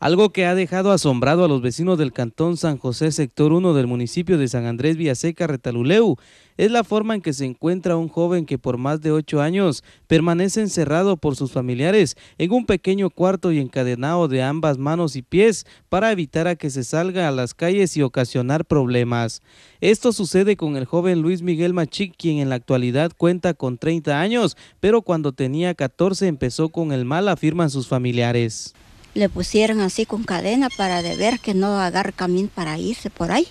algo que ha dejado asombrado a los vecinos del Cantón San José, sector 1 del municipio de San Andrés Villaseca, Retaluleu, es la forma en que se encuentra un joven que por más de ocho años permanece encerrado por sus familiares en un pequeño cuarto y encadenado de ambas manos y pies para evitar a que se salga a las calles y ocasionar problemas. Esto sucede con el joven Luis Miguel Machic, quien en la actualidad cuenta con 30 años, pero cuando tenía 14 empezó con el mal, afirman sus familiares le pusieron así con cadena para de ver que no agarra camino para irse por ahí,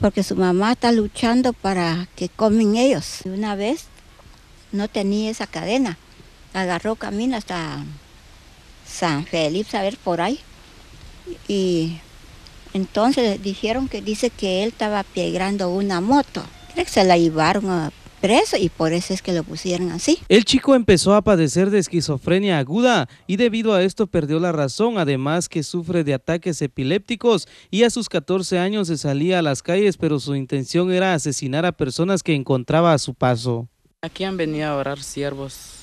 porque su mamá está luchando para que comen ellos. Una vez no tenía esa cadena, agarró camino hasta San Felipe, a ver por ahí, y entonces dijeron que dice que él estaba piegrando una moto, creo que se la llevaron a preso y por eso es que lo pusieron así. El chico empezó a padecer de esquizofrenia aguda y debido a esto perdió la razón, además que sufre de ataques epilépticos y a sus 14 años se salía a las calles, pero su intención era asesinar a personas que encontraba a su paso. Aquí han venido a orar siervos,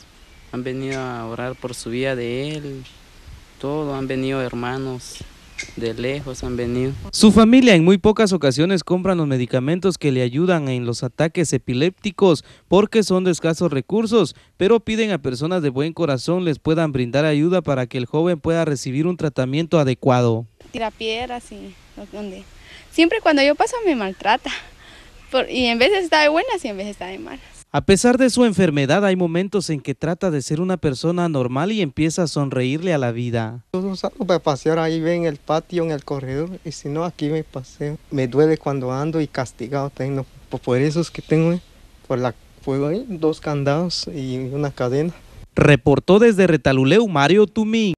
han venido a orar por su vida de él, todo, han venido hermanos, de lejos han venido. Su familia en muy pocas ocasiones compran los medicamentos que le ayudan en los ataques epilépticos porque son de escasos recursos, pero piden a personas de buen corazón les puedan brindar ayuda para que el joven pueda recibir un tratamiento adecuado. Tira piedras y donde siempre cuando yo paso me maltrata y en veces está de buenas y en veces está de malas. A pesar de su enfermedad, hay momentos en que trata de ser una persona normal y empieza a sonreírle a la vida. Yo salgo para pasear ahí, ven el patio, en el corredor, y si no, aquí me paseo. Me duele cuando ando y castigado tengo. Por eso es que tengo, ¿eh? por la fuego ahí, dos candados y una cadena. Reportó desde Retaluleu Mario Tumín.